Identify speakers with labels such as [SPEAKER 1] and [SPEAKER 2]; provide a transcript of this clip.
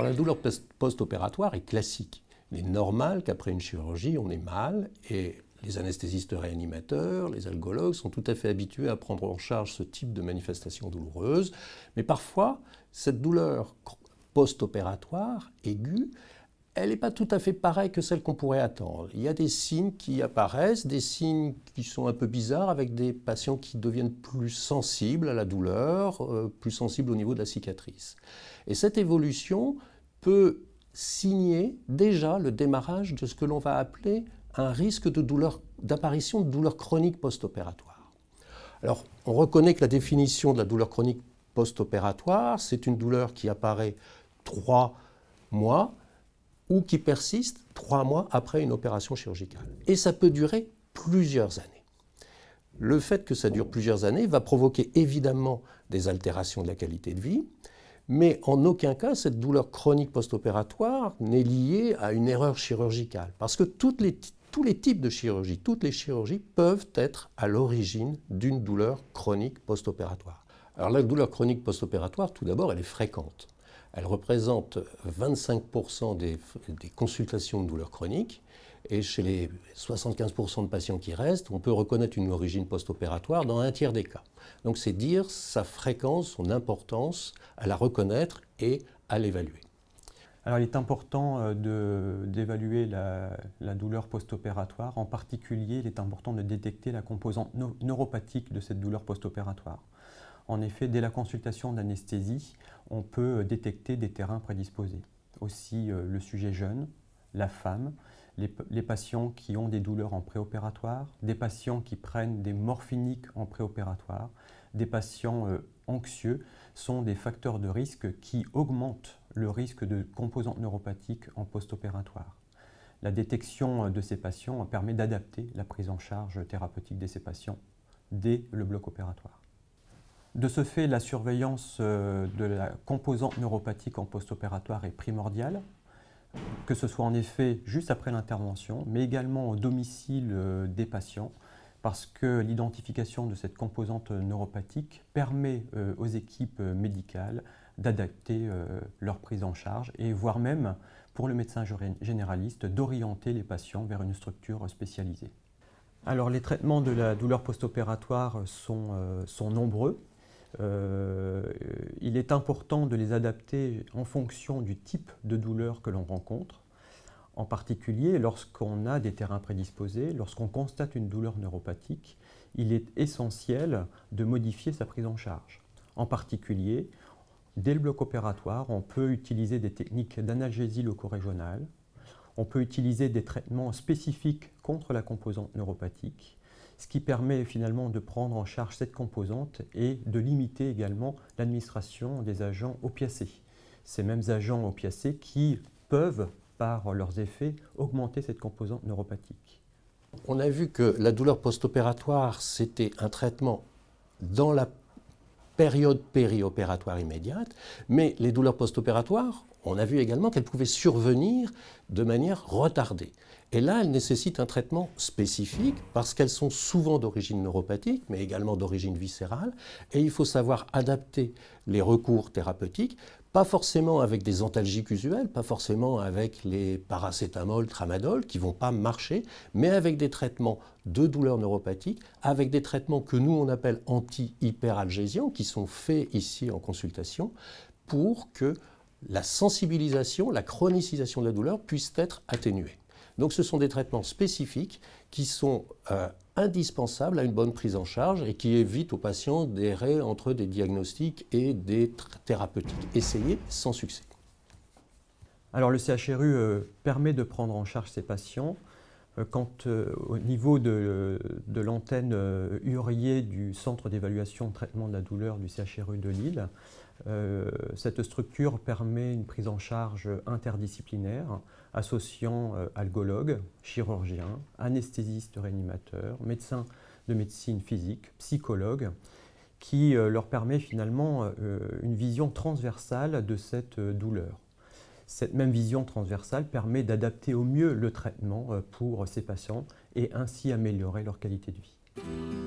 [SPEAKER 1] la douleur post-opératoire est classique. Il est normal qu'après une chirurgie, on ait mal et les anesthésistes réanimateurs, les algologues sont tout à fait habitués à prendre en charge ce type de manifestation douloureuse. Mais parfois, cette douleur post-opératoire aiguë, elle n'est pas tout à fait pareille que celle qu'on pourrait attendre. Il y a des signes qui apparaissent, des signes qui sont un peu bizarres, avec des patients qui deviennent plus sensibles à la douleur, euh, plus sensibles au niveau de la cicatrice. Et cette évolution peut signer déjà le démarrage de ce que l'on va appeler un risque de d'apparition de douleur chronique post-opératoire. Alors, on reconnaît que la définition de la douleur chronique post-opératoire, c'est une douleur qui apparaît trois mois ou qui persiste trois mois après une opération chirurgicale. Et ça peut durer plusieurs années. Le fait que ça dure plusieurs années va provoquer évidemment des altérations de la qualité de vie, mais en aucun cas cette douleur chronique post-opératoire n'est liée à une erreur chirurgicale, parce que tous les types de chirurgie, toutes les chirurgies peuvent être à l'origine d'une douleur chronique post-opératoire. Alors la douleur chronique post-opératoire, tout d'abord, elle est fréquente. Elle représente 25% des, consultations de douleurs chroniques. Et chez les 75% de patients qui restent, on peut reconnaître une origine post-opératoire dans un tiers des cas. Donc c'est dire sa fréquence, son importance à la
[SPEAKER 2] reconnaître et à l'évaluer. Alors il est important euh, d'évaluer la, douleur post-opératoire. En particulier, il est important de détecter la composante neuropathique de cette douleur post-opératoire. En effet, dès la consultation d'anesthésie, on peut euh, détecter des terrains prédisposés. Aussi euh, le sujet jeune, la femme, les, patients qui ont des douleurs en préopératoire, des patients qui prennent des morphiniques en préopératoire, des patients euh, anxieux sont des facteurs de risque qui augmentent le risque de composantes neuropathiques en post-opératoire. La détection de ces patients permet d'adapter la prise en charge thérapeutique de ces patients dès le bloc opératoire. De ce fait, la surveillance euh, de la composante neuropathique en post-opératoire est primordiale, que ce soit en effet juste après l'intervention, mais également au domicile euh, des patients, parce que l'identification de cette composante neuropathique permet euh, aux équipes médicales d'adapter leur prise en charge et voire même, pour le médecin généraliste, d'orienter les patients vers une structure spécialisée. Alors les traitements de la douleur post-opératoire sont nombreux. Euh, il est important de les adapter en fonction du type de douleur que l'on rencontre, en particulier lorsqu'on a des terrains prédisposés, lorsqu'on constate une douleur neuropathique, il est essentiel de modifier sa prise en charge. En particulier, dès le bloc opératoire, on peut utiliser des techniques d'analgésie locorégionale, on peut utiliser des traitements spécifiques contre la composante neuropathique, ce qui permet finalement de prendre en charge cette composante et de limiter également l'administration des agents opiacés. Ces mêmes agents opiacés qui peuvent, par leurs effets, augmenter cette composante neuropathique.
[SPEAKER 1] On a vu que la douleur post-opératoire, c'était un traitement dans la période périopératoire immédiate, mais les douleurs postopératoires, on a vu également qu'elles pouvaient survenir de manière retardée. Et là, elles nécessitent un traitement spécifique parce qu'elles sont souvent d'origine neuropathique, mais également d'origine viscérale. Et il faut savoir adapter les recours thérapeutiques, pas forcément avec des antalgiques usuels, pas forcément avec les paracétamol, tramadol, qui vont pas marcher, mais avec des traitements de douleurs neuropathiques, avec des traitements que nous on appelle anti-hyperalgésiens, qui sont faits ici en consultation, pour que la sensibilisation, la chronicisation de la douleur puisse être atténuée. Donc ce sont des traitements spécifiques qui sont euh, indispensables à une bonne prise en charge et qui évitent aux patients d'errer entre des diagnostics et des thérapeutiques
[SPEAKER 2] Essayez sans succès. Alors le CHRU euh, permet de prendre en charge ces patients euh, Quant euh, au niveau de, l'antenne euh, du Centre d'évaluation de traitement de la douleur du CHRU de Lille, euh, cette structure permet une prise en charge interdisciplinaire associant algologues, chirurgiens, anesthésistes réanimateurs, médecins de médecine physique, psychologues, qui leur permet finalement une vision transversale de cette douleur. Cette même vision transversale permet d'adapter au mieux le traitement euh, pour ces patients et ainsi améliorer leur qualité de vie.